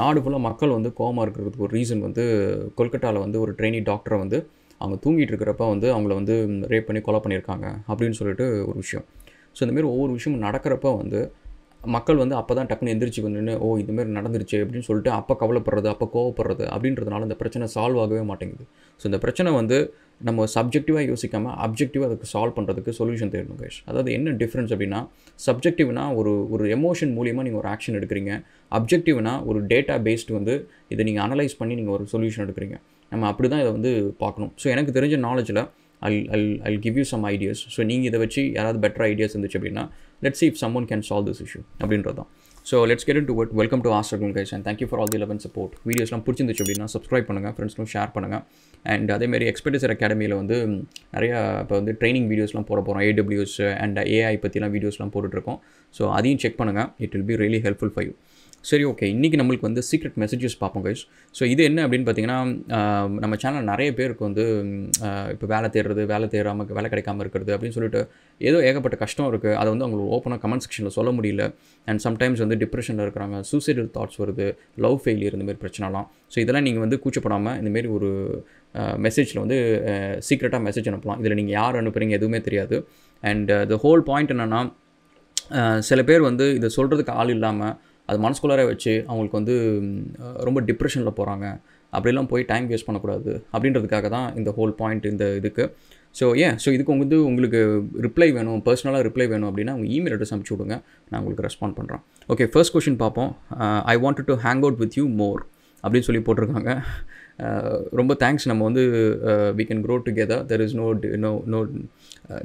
நாடு ஃபுல்லாக மக்கள் வந்து கோமா இருக்கிறதுக்கு ஒரு ரீசன் வந்து கொல்கட்டாவில் வந்து ஒரு ட்ரெயினி டாக்டரை வந்து அவங்க தூங்கிட்டு இருக்கிறப்ப வந்து அவங்கள வந்து ரேப் பண்ணி கொலை பண்ணியிருக்காங்க அப்படின்னு சொல்லிட்டு ஒரு விஷயம் ஸோ இந்தமாரி ஒவ்வொரு விஷயமும் நடக்கிறப்ப வந்து மக்கள் வந்து அப்போ தான் டக்குன்னு எந்திரிச்சு வந்து ஓ இதுமாரி நடந்துருச்சு அப்படின்னு சொல்லிட்டு அப்போ கவலைப்படுறது அப்போ கோவப்படுறது அப்படின்றதுனால இந்த பிரச்சனை சால்வ் ஆகவே மாட்டேங்குது ஸோ இந்த பிரச்சனை வந்து நம்ம சப்ஜெக்டிவாக யோசிக்காமல் அப்ஜெக்டிவாக அதுக்கு சால்வ் பண்ணுறதுக்கு சொல்யூஷன் தேடணும் கேஷ் அதாவது என்ன டிஃப்ரென்ஸ் அப்படின்னா சப்ஜெக்டிவ்னா ஒரு ஒரு எமோஷன் மூலியமாக நீங்கள் ஒரு ஆக்ஷன் எடுக்கிறீங்க அப்ஜெக்டிவ்னா ஒரு டேட்டா பேஸ்டு வந்து இதை நீங்கள் அனலைஸ் பண்ணி நீங்கள் ஒரு சொல்யூஷன் எடுக்கிறீங்க நம்ம அப்படி தான் இதை வந்து பார்க்கணும் ஸோ எனக்கு தெரிஞ்ச நாலேஜில் I'll I'll I'll give you some ideas so நீங்கள் இதை வச்சு யாராவது பெட்டர் ஐடியாஸ் இருந்துச்சு அப்படின்னா let see if someone can solve this issue அப்படின்றது தான் so let's get to what welcome to ஆஸ்ட்ரகல் guys and thank you for all the love and support வீடியோஸ்லாம் பிடிச்சிருந்துச்சு அப்படின்னா சப்ஸ்கிரைப் பண்ணுங்கள் ஃப்ரெண்ட்ஸ்க்கும் ஷேர் பண்ணுங்கள் அண்ட் அதேமாதிரி எக்ஸ்பெடிசர் அகாடமியில் வந்து நிறையா இப்போ வந்து ட்ரைனிங் வீடியோஸ்லாம் போட போகிறோம் ஏடபிள்யூஸ் அண்ட் ஏஐ பற்றிலாம் வீடியோஸ்லாம் போட்டுட்ருக்கோம் ஸோ அதையும் செக் பண்ணுங்கள் it will be really helpful for you சரி ஓகே இன்றைக்கி நம்மளுக்கு வந்து சீக்ரெட் மெசேஜஸ் பார்ப்போம் கைஸ் ஸோ இது என்ன அப்படின்னு பார்த்தீங்கன்னா நம்ம சேனல் நிறைய பேருக்கு வந்து இப்போ வேலை தேடுறது வேலை தேடாமல் வேலை கிடைக்காமல் இருக்கிறது அப்படின்னு சொல்லிட்டு ஏதோ ஏகப்பட்ட கஷ்டம் இருக்குது அதை வந்து அவங்களுக்கு ஓப்பனாக கமெண்ட் செக்ஷனில் சொல்ல முடியல அண்ட் சம்டைம்ஸ் வந்து டிப்ரெஷனில் இருக்கிறாங்க சூசைடல் தாட்ஸ் வருது லவ் ஃபெயிலியர் இந்தமாரி பிரச்சனைலாம் ஸோ இதெல்லாம் நீங்கள் வந்து கூச்சப்படாமல் இந்தமாரி ஒரு மெசேஜில் வந்து சீக்ரெட்டாக மெசேஜ் அனுப்பலாம் இதில் நீங்கள் யார் அனுப்புகிறீங்க எதுவுமே தெரியாது அண்ட் த ஹோல் பாயிண்ட் என்னென்னா சில பேர் வந்து இதை சொல்கிறதுக்கு ஆள் இல்லாமல் அது மனசுக்குள்ளார வச்சு அவங்களுக்கு வந்து ரொம்ப டிப்ரெஷனில் போகிறாங்க அப்படிலாம் போய் டைம் வேஸ்ட் பண்ணக்கூடாது அப்படின்றதுக்காக தான் இந்த ஹோல் பாயிண்ட் இந்த இதுக்கு ஸோ ஏன் ஸோ இதுக்கு வந்து உங்களுக்கு ரிப்ளை வேணும் பர்சனலாக ரிப்ளை வேணும் அப்படின்னா உங்கள் இமெயில் அட்ரஸ் அனுப்பிச்சி விடுங்க நான் உங்களுக்கு ரெஸ்பாண்ட் பண்ணுறேன் ஓகே ஃபர்ஸ்ட் கொஷின் பார்ப்போம் I want to hang out with you more அப்படின்னு சொல்லி போட்டிருக்காங்க uh, ரொம்ப தேங்க்ஸ் நம்ம வந்து we can grow together there is no no no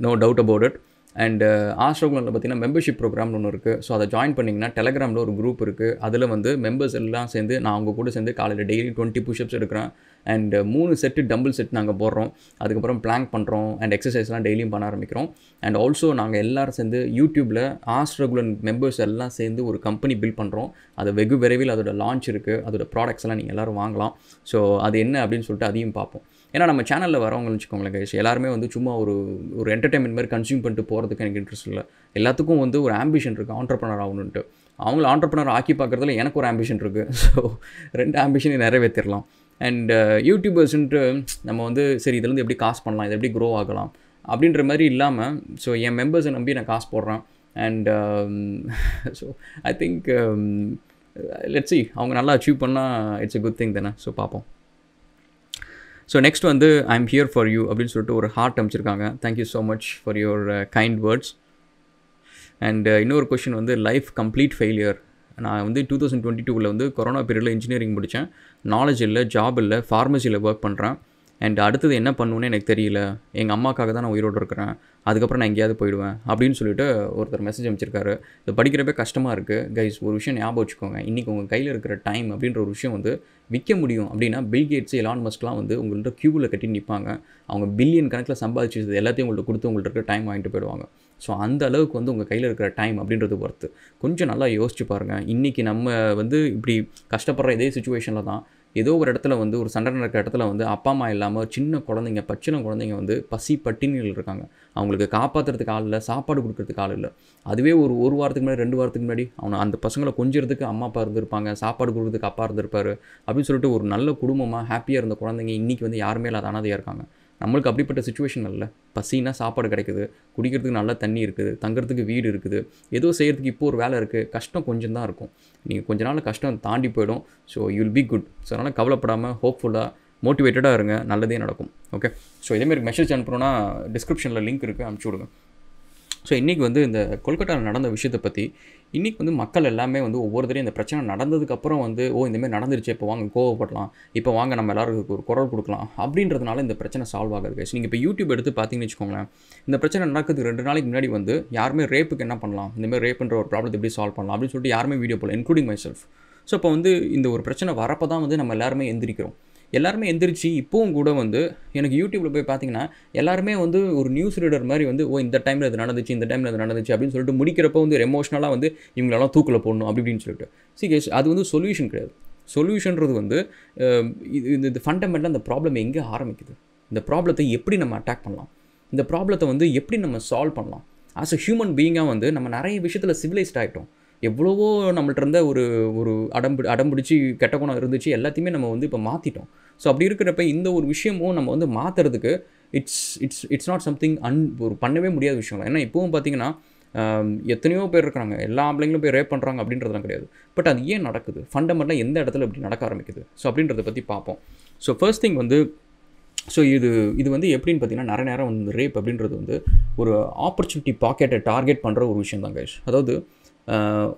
no doubt about it and uh, ஆஸ்ட்ரோகுலனில் பார்த்தீங்கன்னா மெம்பர்ஷிப் ப்ரோக்ராம்னு ஒன்று இருக்குது ஸோ அதை ஜாயின் பண்ணிங்கன்னா டெலகிராமில் ஒரு குரூப் இருக்குது அதில் வந்து மெம்பர்ஸ் எல்லாம் சேர்ந்து நான் அவங்க கூட சேர்ந்து காலையில் டெய்லி டுவெண்ட்டி புஷ்அப்ஸ் எடுக்கிறேன் அண்ட் uh, மூணு செட்டு டம்பிள் செட் நாங்கள் போடுறோம் அதுக்கப்புறம் பிளாங்க் பண்ணுறோம் அண்ட் எக்ஸசைஸ்லாம் டெய்லியும் பண்ண ஆரம்பிக்கிறோம் அண்ட் ஆல்சோ நாங்கள் எல்லோரும் சேர்ந்து யூடியூப்பில் ஆஸ்ட்ரகுலன் மெம்பர்ஸ் எல்லாம் சேர்ந்து ஒரு கம்பெனி பில்ட் பண்ணுறோம் அது வெகு விரைவில் அதோட லான்ச் இருக்குது அதோட ப்ராடக்ட்ஸ் எல்லாம் நீங்கள் எல்லோரும் வாங்கலாம் ஸோ அது என்ன அப்படின்னு சொல்லிட்டு அதையும் பார்ப்போம் ஏன்னா நம்ம சேனலில் வரவங்கன்னு வச்சுக்கோங்களேன் கைஸ் எல்லாருமே வந்து சும்மா ஒரு ஒரு என்டர்டைன்மெண்ட் மாதிரி கன்சியூம் பண்ணிட்டு போகிறதுக்கு எனக்கு இன்ட்ரெஸ்ட் இல்லை எல்லாத்துக்கும் வந்து ஒரு ஆம்பிஷன் இருக்குது ஆண்டர்பனர் ஆகணுன்ட்டு அவங்கள ஆண்டர்பனர் ஆக்கி பார்க்குறதுல எனக்கு ஒரு ஆம்பிஷன் இருக்குது ஸோ ரெண்டு ஆம்பிஷனையும் நிறைவேற்றிடலாம் அண்ட் யூடியூபர்ஸ்ன்ட்டு uh, நம்ம வந்து சரி இதுலேருந்து எப்படி காசு பண்ணலாம் இதை எப்படி க்ரோ ஆகலாம் அப்படின்ற மாதிரி இல்லாமல் ஸோ என் மெம்பர்ஸை நம்பி நான் காசு போடுறேன் and so I think let's see அவங்க நல்லா அச்சீவ் பண்ணால் இட்ஸ் எ குட் திங் தானே ஸோ பார்ப்போம் ஸோ நெக்ஸ்ட் வந்து I am here for you அப்படின்னு சொல்லிட்டு ஒரு ஹார்ட் அமைச்சிருக்காங்க thank you so much for your kind words and இன்னொரு கொஷின் வந்து லைஃப் கம்ப்ளீட் ஃபெயிலியர் நான் வந்து டூ தௌசண்ட் டுவெண்ட்டி டூவில் வந்து கொரோனா பீரியடில் இன்ஜினியரிங் முடித்தேன் நாலேஜ் இல்லை ஜாப் இல்லை ஃபார்மசியில் ஒர்க் பண்ணுறேன் அண்ட் அடுத்தது என்ன பண்ணுன்னு எனக்கு தெரியல எங்கள் அம்மாக்காக தான் நான் உயிரோடு இருக்கிறேன் அதுக்கப்புறம் நான் எங்கேயாவது போயிடுவேன் அப்படின்னு சொல்லிட்டு ஒருத்தர் மெசேஜ் அமைச்சிருக்காரு இது படிக்கிறப்ப கஷ்டமாக இருக்குது கைஸ் ஒரு விஷயம் ஞாபகம் வச்சுக்கோங்க இன்றைக்கி உங்கள் கையில் இருக்கிற டைம் அப்படின்ற ஒரு விஷயம் வந்து விற்க முடியும் அப்படின்னா பில்கேட்ஸ் எலான் மஸ்க்லாம் வந்து உங்கள்கிட்ட க்யூவில் கட்டி நிற்பாங்க அவங்க பில்லியன் கணக்கில் சம்பாதிச்சு எல்லாத்தையும் உங்கள்கிட்ட கொடுத்து உங்கள்கிட்ட இருக்கிற டைம் வாங்கிட்டு போயிடுவாங்க ஸோ அந்த அளவுக்கு வந்து உங்கள் கையில் இருக்கிற டைம் அப்படின்றது ஒர்த்து கொஞ்சம் நல்லா யோசிச்சு பாருங்கள் இன்றைக்கி நம்ம வந்து இப்படி கஷ்டப்படுற இதே சுச்சுவேஷனில் தான் ஏதோ ஒரு இடத்துல வந்து ஒரு சண்டை நடக்கிற இடத்துல வந்து அப்பா அம்மா இல்லாமல் ஒரு சின்ன குழந்தைங்க பச்சின குழந்தைங்க வந்து பசி பட்டினிகள் இருக்காங்க அவங்களுக்கு காப்பாற்றுறதுக்கு ஆள் இல்லை சாப்பாடு கொடுக்குறதுக்கு ஆள் இல்லை அதுவே ஒரு ஒரு வாரத்துக்கு முன்னாடி ரெண்டு வாரத்துக்கு முன்னாடி அவனை அந்த பசங்களை கொஞ்சிறதுக்கு அம்மா அப்பா இருந்திருப்பாங்க சாப்பாடு கொடுக்குறதுக்கு அப்பா இருந்திருப்பாரு அப்படின்னு சொல்லிட்டு ஒரு நல்ல குடும்பமாக ஹாப்பியாக இருந்த குழந்தைங்க இன்றைக்கி வந்து யாருமே இல்லாத அனாதையாக இருக்காங்க நம்மளுக்கு அப்படிப்பட்ட சுச்சுவேஷன் இல்லை பசினா சாப்பாடு கிடைக்குது குடிக்கிறதுக்கு நல்லா தண்ணி இருக்குது தங்குறதுக்கு வீடு இருக்குது ஏதோ செய்கிறதுக்கு இப்போ ஒரு வேலை இருக்குது கஷ்டம் கொஞ்சம் தான் இருக்கும் நீங்கள் கொஞ்ச நாள் கஷ்டம் தாண்டி போயிடும் so you will be good so அதனால் கவலைப்படாமல் ஹோப்ஃபுல்லாக மோட்டிவேட்டடாக இருங்க நல்லதே நடக்கும் ஓகே ஸோ இதேமாரி மெசேஜ் அனுப்புகிறோன்னா டிஸ்கிரிப்ஷனில் லிங்க் இருக்குது அனுப்பிச்சி விடுங்க ஸோ இன்றைக்கி வந்து இந்த கொல்கட்டாவில் நடந்த விஷயத்தை பற்றி இன்றைக்கி வந்து மக்கள் எல்லாமே வந்து ஒவ்வொருத்தரையும் இந்த பிரச்சனை நடந்ததுக்கப்புறம் வந்து ஓ இந்தமாரி நடந்துருச்சு இப்போ வாங்க கோவப்படலாம் இப்போ வாங்க நம்ம எல்லாருக்கும் ஒரு குரல் கொடுக்கலாம் அப்படின்றதுனால இந்த பிரச்சனை சால்வ் ஆகுது கைஸ் நீங்கள் இப்போ யூடியூப் எடுத்து பார்த்தீங்கன்னு வச்சுக்கோங்களேன் இந்த பிரச்சனை நடக்குது ரெண்டு நாளைக்கு முன்னாடி வந்து யாருமே ரேப்புக்கு என்ன பண்ணலாம் இந்தமாதிரி ரேப்புன்ற ஒரு ப்ராப்ளத்தை எப்படி சால்வ் பண்ணலாம் அப்படின்னு சொல்லிட்டு யாருமே வீடியோ போடல இன்க்ளூடிங் மை செல்ஃப் ஸோ இப்போ வந்து இந்த ஒரு பிரச்சனை வரப்போ தான் வந்து நம்ம எல்லாருமே எந்திரிக்கிறோம் எல்லாருமே எந்திரிச்சு இப்போவும் கூட வந்து எனக்கு யூடியூப்பில் போய் பார்த்தீங்கன்னா எல்லாருமே வந்து ஒரு நியூஸ் ரீடர் மாதிரி வந்து ஓ இந்த டைமில் இது நடந்துச்சு இந்த டைமில் இது நடந்துச்சு அப்படின்னு சொல்லிட்டு முடிக்கிறப்ப வந்து எமோஷனலாக வந்து இவங்களெல்லாம் தூக்கில் போடணும் அப்படின்னு சொல்லிட்டு சி அது வந்து சொல்யூஷன் கிடையாது சொல்யூஷன்றது வந்து இது இந்த ஃபண்டமெண்டலாக அந்த ப்ராப்ளம் எங்கே ஆரம்பிக்குது இந்த ப்ராப்ளத்தை எப்படி நம்ம அட்டாக் பண்ணலாம் இந்த ப்ராப்ளத்தை வந்து எப்படி நம்ம சால்வ் பண்ணலாம் ஆஸ் அ ஹியூமன் பீயிங்காக வந்து நம்ம நிறைய விஷயத்தில் சிவிலைஸ்ட் ஆகிட்டோம் எவ்வளவோ நம்மள்ட்ட இருந்த ஒரு ஒரு அடம்பு அடம்பிடிச்சு கெட்ட குணம் இருந்துச்சு எல்லாத்தையுமே நம்ம வந்து இப்போ மாற்றிட்டோம் ஸோ அப்படி இருக்கிறப்ப இந்த ஒரு விஷயமும் நம்ம வந்து மாற்றுறதுக்கு it's it's it's not something an ஒரு பண்ணவே முடியாத விஷயம் ஏன்னா இப்போவும் பார்த்தீங்கன்னா எத்தனையோ பேர் இருக்கிறாங்க எல்லா ஆம்பளைங்களும் போய் ரேப் பண்ணுறாங்க அப்படின்றதுலாம் கிடையாது பட் அது ஏன் நடக்குது ஃபண்டமெண்டாக எந்த இடத்துல இப்படி நடக்க ஆரம்பிக்குது ஸோ அப்படின்றத பற்றி பார்ப்போம் ஸோ ஃபர்ஸ்ட் திங் வந்து ஸோ இது இது வந்து எப்படின்னு பார்த்தீங்கன்னா நிறைய நேரம் வந்து ரேப் அப்படின்றது வந்து ஒரு ஆப்பர்ச்சுனிட்டி பாக்கெட்டை டார்கெட் பண்ணுற ஒரு விஷயம் தான் கைஷ் அதாவது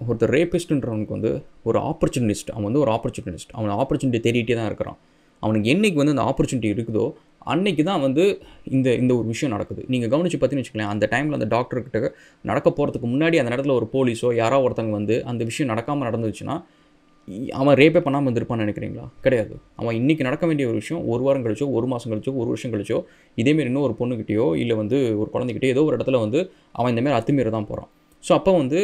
ஒருத்தர் ரேபிஸ்ட்டுன்றவனுக்கு வந்து ஒரு ஆப்பர்ச்சுனிஸ்ட் அவன் வந்து ஒரு ஆப்பர்ச்சுனிஸ்ட் அவன் ஆப்பர்ச்சுனிட்டி தேடிட்டே தான் இருக்கிறான் அவனுக்கு என்றைக்கு வந்து அந்த ஆப்பர்ச்சுனிட்டி இருக்குதோ அன்னைக்கு தான் வந்து இந்த இந்த ஒரு விஷயம் நடக்குது நீங்கள் கவனித்து பார்த்தீங்கன்னு வச்சுக்கலாம் அந்த டைமில் அந்த டாக்டர்கிட்ட நடக்க போகிறதுக்கு முன்னாடி அந்த இடத்துல ஒரு போலீஸோ யாரோ ஒருத்தங்க வந்து அந்த விஷயம் நடக்காமல் நடந்துச்சுன்னா அவன் ரேப்பே பண்ணாமல் இருந்திருப்பான்னு நினைக்கிறீங்களா கிடையாது அவன் இன்றைக்கி நடக்க வேண்டிய ஒரு விஷயம் ஒரு வாரம் கழிச்சோ ஒரு மாதம் கழிச்சோ ஒரு வருஷம் கழிச்சோ இதேமாரி இன்னும் ஒரு பொண்ணுக்கிட்டேயோ இல்லை வந்து ஒரு குழந்தைகிட்டயோ ஏதோ ஒரு இடத்துல வந்து அவன் இந்தமாரி அத்துமீறி தான் போகிறான் ஸோ அப்போ வந்து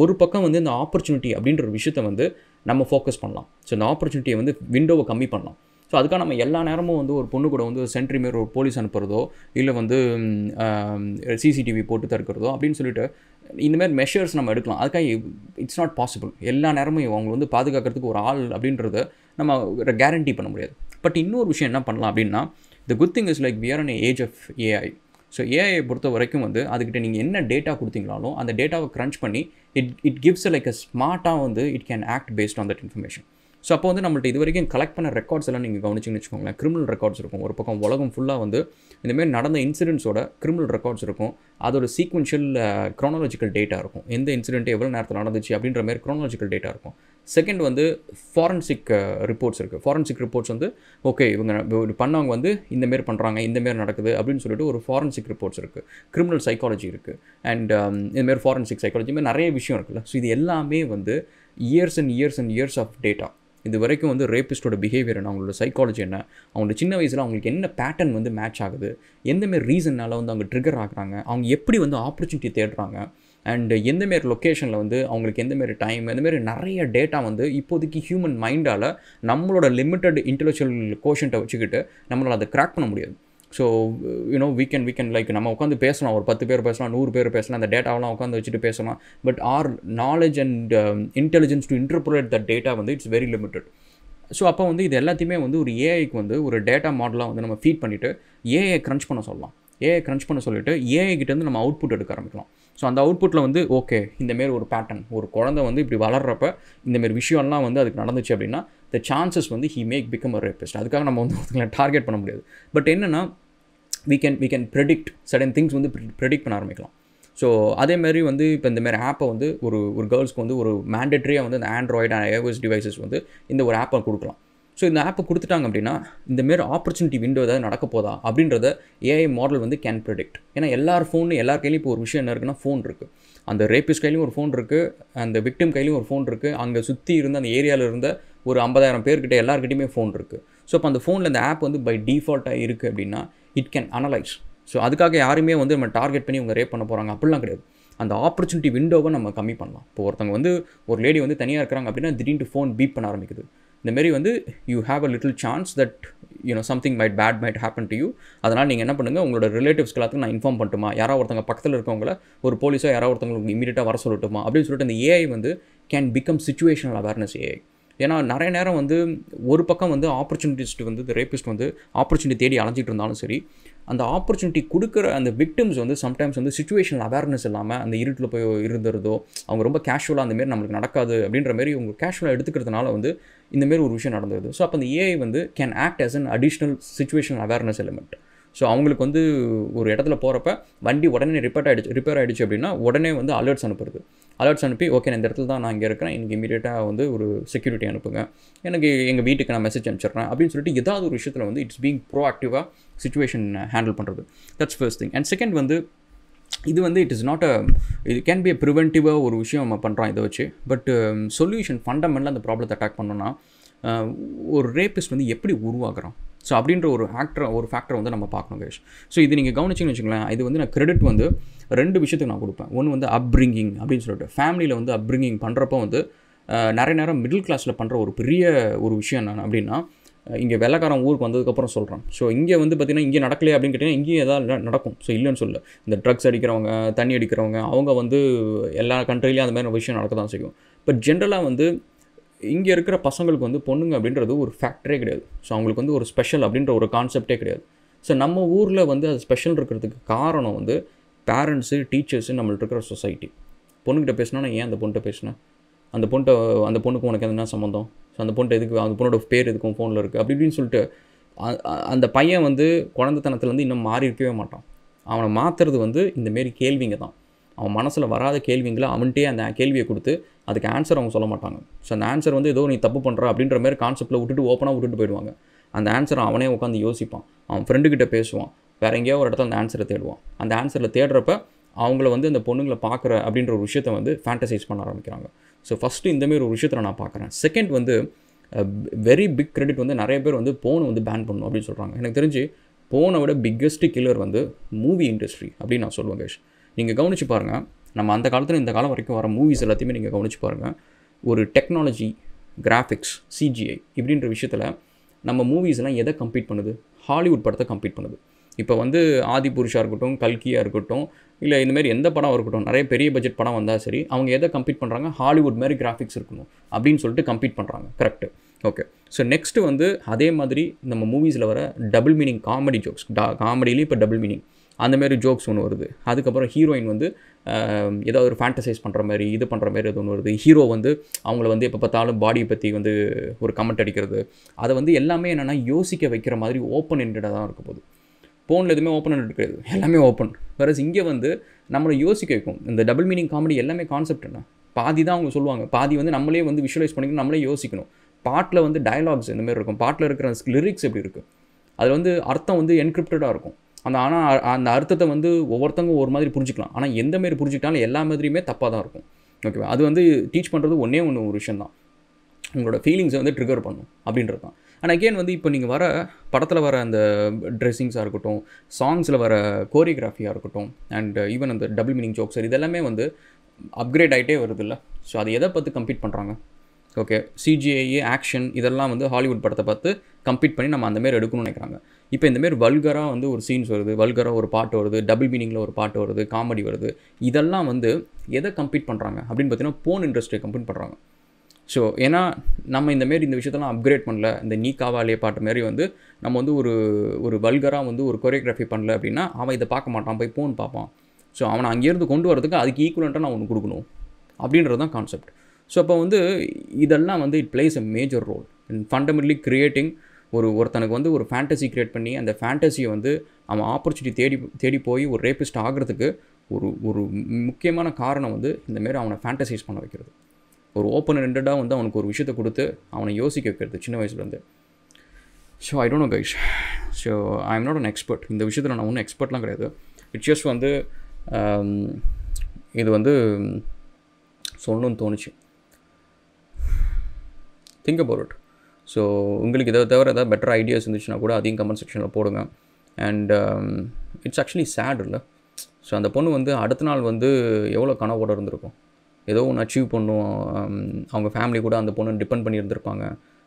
ஒரு பக்கம் வந்து இந்த ஆப்பர்ச்சுனிட்டி அப்படின்ற ஒரு விஷயத்த வந்து நம்ம ஃபோக்கஸ் பண்ணலாம் ஸோ இந்த ஆப்பர்ச்சுனிட்டியை வந்து விண்டோவை கம்மி பண்ணலாம் ஸோ அதுக்காக நம்ம எல்லா நேரமும் வந்து ஒரு பொண்ணு கூட வந்து சென்ட்ரி மாரி ஒரு போலீஸ் அனுப்புகிறதோ இல்லை வந்து சிசிடிவி போட்டு தடுக்கிறதோ அப்படின்னு சொல்லிட்டு இந்தமாரி மெஷர்ஸ் நம்ம எடுக்கலாம் அதுக்காக இட்ஸ் நாட் பாசிபிள் எல்லா நேரமும் அவங்க வந்து பாதுகாக்கிறதுக்கு ஒரு ஆள் அப்படின்றத நம்ம கேரண்டி பண்ண முடியாது பட் இன்னொரு விஷயம் என்ன பண்ணலாம் அப்படின்னா the good thing is like we're in age of AI so AI பொறுத்த வரைக்கும் வந்து அதுக்கிட்ட நீங்கள் என்ன டேட்டா கொடுத்தீங்களாலும் அந்த டேட்டாவை க்ரன்ச் பண்ணி it it gives like a ஸ்மார்ட்டாக வந்து it can act based on that information so அப்போ வந்து நம்மள்ட்ட இது வரைக்கும் கலெக்ட் பண்ண ரெக்கார்ட்ஸ் எல்லாம் நீங்கள் கவனிச்சிங்கன்னு வச்சுக்கோங்களேன் கிரிமினல் ரெக்கார்ட்ஸ் இருக்கும் ஒரு பக்கம் உலகம் ஃபுல்லாக வந்து இந்தமாரி நடந்த இன்சிடென்ட்ஸோட கிரிமினல் ரெக்கார்ட்ஸ் இருக்கும் அதோட சீக்வன்ஷியல் க்ரோனாலஜிக்கல் டேட்டா இருக்கும் எந்த இன்சிடென்ட் எவ்வளோ நேரத்தில் நடந்துச்சு அப்படின்ற மாதிரி க்ரோனாலஜிக்கல் டேட்டா இருக்கும் செகண்ட் வந்து ஃபாரன்சிக் ரிப்போர்ட்ஸ் இருக்குது ஃபாரன்சிக் ரிப்போர்ட்ஸ் வந்து ஓகே இவங்க பண்ணவங்க வந்து இந்தமாரி பண்ணுறாங்க இந்தமாரி நடக்குது அப்படின்னு சொல்லிட்டு ஒரு ஃபாரன்சிக் ரிப்போர்ட்ஸ் இருக்குது கிரிமினல் சைக்காலஜி இருக்குது அண்ட் இதுமாரி ஃபாரன்சிக் சைக்காலஜி மாதிரி நிறைய விஷயம் இருக்குல்ல ஸோ இது எல்லாமே வந்து years and years and years of data இது வரைக்கும் வந்து ரேபிஸ்டோட பிஹேவியர் என்ன அவங்களோட சைக்காலஜி என்ன அவங்களோட சின்ன வயசில் அவங்களுக்கு என்ன பேட்டர்ன் வந்து மேட்ச் ஆகுது எந்தமாரி ரீசன்னால் வந்து அவங்க ட்ரிகர் ஆகுறாங்க அவங்க எப்படி வந்து ஆப்பர்ச்சுனிட்டி தேடுறாங்க அண்ட் எந்தமாரி லொக்கேஷனில் வந்து அவங்களுக்கு எந்தமாரி டைம் எந்தமாரி நிறைய டேட்டா வந்து இப்போதைக்கு ஹியூமன் மைண்டால் நம்மளோட லிமிட்டட் இன்டெலெக்சுவல் கோஷன்ட்டை வச்சுக்கிட்டு நம்மளால் அதை க்ராக் பண்ண முடியாது so you know we can we can like நம்ம உட்காந்து பேசலாம் ஒரு பத்து பேர் பேசலாம் நூறு பேர் பேசலாம் அந்த டேட்டாவெலாம் உட்காந்து வச்சுட்டு பேசலாம் but our knowledge and intelligence to interpret the data வந்து இட்ஸ் வெரி லிமிட்டட் ஸோ அப்போ வந்து இது எல்லாத்தையுமே வந்து ஒரு ஏஐக்கு வந்து ஒரு டேட்டா மாடலாக வந்து நம்ம ஃபீட் பண்ணிவிட்டு ஏஐ க்ரன்ச் பண்ண சொல்லலாம் ஏஐ க்ரன்ச் பண்ண சொல்லிவிட்டு ஏஐ கிட்டேருந்து நம்ம அவுட்புட் எடுக்க ஆரம்பிக்கலாம் ஸோ அந்த அவுட்புட்டில் வந்து ஓகே இந்தமாரி ஒரு பேட்டர்ன் ஒரு குழந்தை வந்து இப்படி வளர்கிறப்ப இந்தமாரி விஷயம்லாம் வந்து அதுக்கு நடந்துச்சு அப்படின்னா த சான்சஸ் வந்து he make become a rapist அதுக்காக நம்ம வந்து டார்கெட் பண்ண முடியாது பட் என்னென்னா we can we can predict sudden things வந்து ப்ரெடிக்ட் பண்ண ஆரம்பிக்கலாம் ஸோ அதேமாரி வந்து இப்போ இந்தமாரி ஆப்பை வந்து ஒரு ஒரு கேர்ள்ஸ்க்கு வந்து ஒரு மேண்டட்ரியாக வந்து இந்த ஆண்ட்ராய்டு அண்ட் ஐஓஎஸ் டிவைசஸ் வந்து இந்த ஒரு ஆப்பை கொடுக்கலாம் ஸோ இந்த ஆப்பை கொடுத்துட்டாங்க அப்படின்னா இந்தமாரி ஆப்பர்ச்சுனிட்டி விண்டோ ஏதாவது நடக்க போதா அப்படின்றத ஏஐ மாடல் வந்து கேன் ப்ரெடிக்ட் ஏன்னா எல்லார் ஃபோன் எல்லார் கையிலையும் இப்போ ஒரு விஷயம் என்ன இருக்குன்னா ஃபோன் இருக்குது அந்த ரேப்பிஸ் கையிலையும் ஒரு ஃபோன் இருக்குது அந்த விக்டிம் கையிலையும் ஒரு ஃபோன் இருக்குது அங்கே சுற்றி இருந்த அந்த ஏரியாவில் இருந்த ஒரு ஐம்பதாயிரம் பேர்கிட்ட எல்லாருக்கிட்டையுமே ஃபோன் இருக்குது ஸோ அப்போ அந்த ஃபோனில் அந்த ஆப் வந்து பை டிஃபால்ட்டாக இருக்குது அப்படின்னா இட் கேன் அனலைஸ் ஸோ அதுக்காக யாருமே வந்து நம்ம டார்கெட் பண்ணி உங்கள் ரேப் பண்ண போகிறாங்க அப்படிலாம் கிடையாது அந்த ஆப்பர்ச்சுனிட்டி விண்டோவை நம்ம கம்மி பண்ணலாம் இப்போ ஒருத்தவங்க வந்து ஒரு லேடி வந்து தனியாக இருக்கிறாங்க அப்படின்னா திடீர்னு ஃபோன் பீப் பண்ண ஆரம்பிக்குது இந்தமாரி வந்து you have a little chance that you know something might bad might happen to you அதனால் நீங்கள் என்ன பண்ணுங்கள் உங்களோட ரிலேட்டிவ்ஸ்க்கு எல்லாத்துக்கும் நான் இன்ஃபார்ம் பண்ணட்டுமா யாராவது ஒருத்தவங்க பக்கத்தில் இருக்கவங்கள ஒரு போலீஸோ யாராவது ஒருத்தவங்களுக்கு இமீடியட்டாக வர சொல்லட்டுமா அப்படின்னு சொல்லிட்டு அந்த ஏஐ வந்து can become situational awareness AI ஏன்னா நிறைய நேரம் வந்து ஒரு பக்கம் வந்து ஆப்பர்ச்சுனிட்டிஸ்ட் வந்து ரேபிஸ்ட் வந்து ஆப்பர்ச்சுனிட்டி தேடி அலைஞ்சிட்டு இருந்தாலும் சரி அந்த ஆப்பர்ச்சுனிட்டி கொடுக்குற அந்த விக்டிம்ஸ் வந்து சம்டைம்ஸ் வந்து சுச்சுவேஷன் அவேர்னஸ் இல்லாமல் அந்த இருட்டில் போய் இருந்துறதோ அவங்க ரொம்ப கேஷுவலாக அந்தமாரி நம்மளுக்கு நடக்காது அப்படின்ற மாதிரி இவங்க கேஷுவலாக எடுத்துக்கிறதுனால வந்து இந்தமாரி ஒரு விஷயம் நடந்தது ஸோ அப்போ அந்த ஏஐ வந்து can act as an additional situation awareness element so அவங்களுக்கு வந்து ஒரு இடத்துல போகிறப்ப வண்டி உடனே ரிப்பேர் ஆகிடுச்சு ரிப்பேர் ஆகிடுச்சு அப்படின்னா உடனே வந்து அலர்ட்ஸ் அனுப்புறது அலர்ட்ஸ் அனுப்பி ஓகே நான் இந்த இடத்துல தான் நான் இங்கே இருக்கிறேன் எனக்கு இமீடியட்டாக வந்து ஒரு செக்யூரிட்டி அனுப்புங்க எனக்கு எங்கள் வீட்டுக்கு நான் மெசேஜ் அனுப்பிச்சிடுறேன் அப்படின்னு சொல்லிட்டு ஏதாவது ஒரு விஷயத்தில் வந்து இட்ஸ் பீங் ப்ரோ ஆக்டிவாக சுச்சுவேஷன் ஹேண்டில் பண்ணுறது that's first thing and second வந்து இது வந்து இட் இஸ் நாட் அ இது கேன் பி அ ப்ரிவென்டிவாக ஒரு விஷயம் நம்ம பண்ணுறோம் இதை வச்சு பட் சொல்யூஷன் ஃபண்டமெண்டலாக அந்த ப்ராப்ளத்தை அட்டாக் பண்ணோன்னா ஒரு ரேப்பிஸ்ட் வந்து எப்படி உருவாக்குறோம் ஸோ அப்படின்ற ஒரு ஆக்டர் ஒரு ஃபேக்டரை வந்து நம்ம பார்க்கணும் கேஷ் ஸோ இது நீங்கள் கவனிச்சிங்கன்னு வச்சுங்களேன் இது வந்து நான் கிரெடிட் வந்து ரெண்டு விஷயத்துக்கு நான் கொடுப்பேன் ஒன்று வந்து அப்ரிங்கிங் அப்படின்னு சொல்லிட்டு ஃபேமிலியில் வந்து அப்ரிங்கிங் பண்ணுறப்போ வந்து நிறைய நேரம் மிடில் கிளாஸில் பண்ணுற ஒரு பெரிய ஒரு விஷயம் நான் அப்படின்னா இங்கே வெள்ளக்காரன் ஊருக்கு வந்ததுக்கப்புறம் சொல்கிறேன் ஸோ இங்கே வந்து பார்த்திங்கன்னா இங்கே நடக்கலையே அப்படின்னு கேட்டிங்கன்னா இங்கே எதாவது நடக்கும் ஸோ இல்லைன்னு சொல்ல இந்த ட்ரக்ஸ் அடிக்கிறவங்க தண்ணி அடிக்கிறவங்க அவங்க வந்து எல்லா கண்ட்ரிலையும் அந்த மாதிரி விஷயம் நடக்க தான் செய்யும் பட் ஜென்ரலாக வந்து இங்கே இருக்கிற பசங்களுக்கு வந்து பொண்ணுங்க அப்படின்றது ஒரு ஃபேக்டரே கிடையாது ஸோ அவங்களுக்கு வந்து ஒரு ஸ்பெஷல் அப்படின்ற ஒரு கான்செப்டே கிடையாது ஸோ நம்ம ஊரில் வந்து அது ஸ்பெஷல் இருக்கிறதுக்கு காரணம் வந்து பேரண்ட்ஸு டீச்சர்ஸு நம்மள்ட்ட இருக்கிற சொசைட்டி பொண்ணுக்கிட்ட பேசினா ஏன் அந்த பொண்ணை பேசினேன் அந்த பொண்ணை அந்த பொண்ணுக்கு உனக்கு என்ன சம்மந்தம் ஸோ அந்த பொண்ணு எதுக்கு அந்த பொண்ணோட பேர் எதுக்கும் ஃபோனில் இருக்குது அப்படி இப்படின்னு சொல்லிட்டு அந்த பையன் வந்து குழந்தைத்தனத்துலேருந்து இன்னும் மாறி இருக்கவே மாட்டான் அவனை மாற்றுறது வந்து இந்தமாரி கேள்விங்க தான் அவன் மனசில் வராத கேள்விங்களை அவன்கிட்டே அந்த கேள்வியை கொடுத்து அதுக்கு ஆன்சர் அவங்க சொல்ல மாட்டாங்க ஸோ அந்த ஆன்சர் வந்து ஏதோ நீ தப்பு பண்ணுற அப்படின்ற மாதிரி கான்செப்ட்டில் விட்டுட்டு ஓப்பனாக விட்டுட்டு போயிடுவாங்க அந்த ஆன்சர் அவனே உட்காந்து யோசிப்பான் அவன் ஃப்ரெண்டுக்கிட்ட பேசுவான் வேறு எங்கேயோ ஒரு இடத்துல அந்த ஆன்சரை தேடுவான் அந்த ஆன்சரில் தேடுறப்ப அவங்கள வந்து அந்த பொண்ணுங்களை பார்க்குற அப்படின்ற ஒரு விஷயத்த வந்து ஃபேண்டசைஸ் பண்ண ஆரம்பிக்கிறாங்க ஸோ ஃபஸ்ட்டு இந்தமாரி ஒரு விஷயத்தில் நான் பார்க்குறேன் செகண்ட் வந்து வெரி பிக் கிரெடிட் வந்து நிறைய பேர் வந்து போனை வந்து பேன் பண்ணணும் அப்படின்னு சொல்கிறாங்க எனக்கு தெரிஞ்சு போனை விட பிக்கஸ்ட்டு கில்லர் வந்து மூவி இண்டஸ்ட்ரி அப்படின்னு நான் சொல்லுவேன் கேஷ் நீங்கள் கவனித்து பாருங்கள் நம்ம அந்த காலத்தில் இந்த காலம் வரைக்கும் வர மூவிஸ் எல்லாத்தையுமே நீங்கள் கவனிச்சு பாருங்கள் ஒரு டெக்னாலஜி கிராஃபிக்ஸ் சிஜிஐ இப்படின்ற விஷயத்தில் நம்ம மூவிஸ்லாம் எதை கம்ப்ளீட் பண்ணுது ஹாலிவுட் படத்தை கம்ப்ளீட் பண்ணுது இப்போ வந்து ஆதிபுருஷாக இருக்கட்டும் கல்கியாக இருக்கட்டும் இல்லை இந்தமாரி எந்த படம் இருக்கட்டும் நிறைய பெரிய பட்ஜெட் படம் வந்தால் சரி அவங்க எதை கம்ப்ளீட் பண்ணுறாங்க ஹாலிவுட் மாதிரி கிராஃபிக்ஸ் இருக்கணும் அப்படின்னு சொல்லிட்டு கம்ப்ளீட் பண்ணுறாங்க கரெக்டு ஓகே ஸோ நெக்ஸ்ட்டு வந்து அதே மாதிரி நம்ம மூவிஸில் வர டபுள் மீனிங் காமெடி ஜோக்ஸ் டா காமெடியிலையும் இப்போ டபுள் மீனிங் அந்தமாரி ஜோக்ஸ் ஒன்று வருது அதுக்கப்புறம் ஹீரோயின் வந்து ஏதாவது ஒரு ஃபேண்டசைஸ் பண்ணுற மாதிரி இது பண்ணுற மாதிரி எது ஒன்று வருது ஹீரோ வந்து அவங்கள வந்து எப்போ பார்த்தாலும் பாடியை பற்றி வந்து ஒரு கமெண்ட் அடிக்கிறது அதை வந்து எல்லாமே என்னென்னா யோசிக்க வைக்கிற மாதிரி ஓப்பன் என்டடாக தான் இருக்க போகுது ஃபோனில் எதுவுமே ஓப்பன் கிடையாது எல்லாமே ஓப்பன் வேறஸ் இங்கே வந்து நம்மளை யோசிக்க வைக்கும் இந்த டபுள் மீனிங் காமெடி எல்லாமே கான்செப்ட் என்ன பாதி தான் அவங்க சொல்லுவாங்க பாதி வந்து நம்மளே வந்து விஷுவலைஸ் பண்ணிக்கணும் நம்மளே யோசிக்கணும் பாட்டில் வந்து டயலாக்ஸ் இந்தமாரி இருக்கும் பாட்டில் இருக்கிற லிரிக்ஸ் எப்படி இருக்குது அதில் வந்து அர்த்தம் வந்து என்கிரிப்டடாக இருக்கும் அந்த ஆனால் அந்த அர்த்தத்தை வந்து ஒவ்வொருத்தவங்க ஒரு மாதிரி புரிஞ்சிக்கலாம் ஆனால் எந்த மாரி புரிஞ்சுக்கிட்டாலும் எல்லா மாதிரியுமே தப்பாக தான் இருக்கும் ஓகேவா அது வந்து டீச் பண்ணுறது ஒன்றே ஒன்று ஒரு விஷயம் தான் உங்களோட ஃபீலிங்ஸை வந்து ட்ரிகர் பண்ணும் அப்படின்றது தான் ஆனால் அகேன் வந்து இப்போ நீங்கள் வர படத்தில் வர அந்த ட்ரெஸ்ஸிங்ஸாக இருக்கட்டும் சாங்ஸில் வர கோரியோகிராஃபியாக இருக்கட்டும் அண்ட் ஈவன் அந்த டபுள் மீனிங் ஜோக்ஸ் இதெல்லாமே வந்து அப்கிரேட் ஆகிட்டே இல்லை ஸோ அதை எதை பார்த்து கம்ப்ளீட் பண்ணுறாங்க ஓகே சிஜிஐஏ ஆக்ஷன் இதெல்லாம் வந்து ஹாலிவுட் படத்தை பார்த்து கம்ப்ளீட் பண்ணி நம்ம அந்தமாரி எடுக்கணும்னு நினைக்கிறாங்க இப்போ இந்தமாரி வல்கராக வந்து ஒரு சீன்ஸ் வருது வல்கராக ஒரு பாட்டு வருது டபுள் மீனிங்கில் ஒரு பாட்டு வருது காமெடி வருது இதெல்லாம் வந்து எதை கம்ப்ளீட் பண்ணுறாங்க அப்படின்னு பார்த்தீங்கன்னா போன் இண்டஸ்ட்ரியை கம்ப்ளீட் பண்ணுறாங்க ஸோ ஏன்னா நம்ம இந்தமாரி இந்த விஷயத்தெல்லாம் அப்கிரேட் பண்ணல இந்த நீ காவாலே பாட்டு மாரி வந்து நம்ம வந்து ஒரு ஒரு வல்கராக வந்து ஒரு கொரியோகிராஃபி பண்ணல அப்படின்னா அவன் இதை பார்க்க மாட்டான் போய் போன் பார்ப்பான் ஸோ அவனை அங்கேருந்து கொண்டு வரதுக்கு அதுக்கு ஈக்குவலண்ட்டாக நான் ஒன்று கொடுக்கணும் அப்படின்றது தான் கான்செப்ட் ஸோ அப்போ வந்து இதெல்லாம் வந்து it plays a major role in fundamentally creating ஒரு ஒருத்தனுக்கு வந்து ஒரு ஃபேண்டசி க்ரியேட் பண்ணி அந்த ஃபேண்டசியை வந்து அவன் ஆப்பர்ச்சுனிட்டி தேடி தேடி போய் ஒரு ரேபிஸ்ட் ஆகிறதுக்கு ஒரு ஒரு முக்கியமான காரணம் வந்து இந்தமாரி அவனை ஃபேண்டசைஸ் பண்ண வைக்கிறது ஒரு ஓப்பன் ரெண்டடாக வந்து அவனுக்கு ஒரு விஷயத்தை கொடுத்து அவனை யோசிக்க வைக்கிறது சின்ன வயசுலேருந்து so I don't know guys so I am not an expert இந்த விஷயத்தில் நான் ஒன்றும் எக்ஸ்பர்ட்லாம் கிடையாது இட்ஸ் ஜஸ்ட் வந்து um, இது வந்து சொல்லணும்னு தோணுச்சு திங்க் அபவுட் இட் ஸோ உங்களுக்கு இதை தவிர ஏதாவது பெட்டர் ஐடியாஸ் இருந்துச்சுன்னா கூட அதையும் கமெண்ட் செக்ஷனில் போடுங்க அண்ட் இட்ஸ் ஆக்சுவலி சேட் இல்லை ஸோ அந்த பொண்ணு வந்து அடுத்த நாள் வந்து எவ்வளோ கனவோட இருந்திருக்கும் ஏதோ ஒன்று அச்சீவ் பண்ணும் um, அவங்க ஃபேமிலி கூட அந்த பொண்ணு டிபெண்ட் பண்ணியிருந்திருப்பாங்க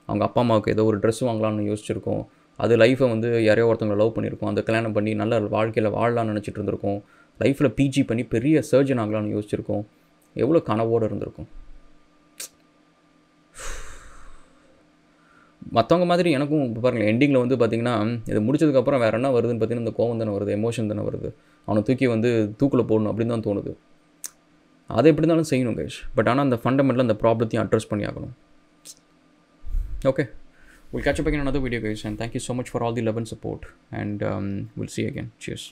அவங்க அப்பா அம்மாவுக்கு ஏதோ ஒரு ட்ரெஸ் வாங்கலாம்னு யோசிச்சிருக்கோம் அது லைஃப்பை வந்து யாரையோ ஒருத்தவங்க லவ் பண்ணியிருக்கோம் அந்த கல்யாணம் பண்ணி நல்ல வாழ்க்கையில் வாழலாம்னு நினச்சிட்டு இருந்திருக்கோம் லைஃப்பில் பிஜி பண்ணி பெரிய சர்ஜன் ஆகலாம்னு யோசிச்சிருக்கோம் எவ்வளோ கனவோடு இருந்திருக்கும் மற்றவங்க மாதிரி எனக்கும் இப்போ பாருங்கள் எண்டிங்கில் வந்து பார்த்தீங்கன்னா இது முடிச்சதுக்கப்புறம் வேறு என்ன வருதுன்னு பார்த்தீங்கன்னா இந்த கோவம் தானே வருது எமோஷன் தானே வருது அவனை தூக்கி வந்து தூக்கில் போடணும் அப்படின்னு தான் தோணுது அதை எப்படி இருந்தாலும் செய்யணும் கேஷ் பட் ஆனால் அந்த ஃபண்டமெண்டல் அந்த ப்ராப்ளத்தையும் அட்ரஸ் பண்ணி ஆகணும் okay will catch up again video கேஷ் and thank you so much for all the love and support and will see again cheers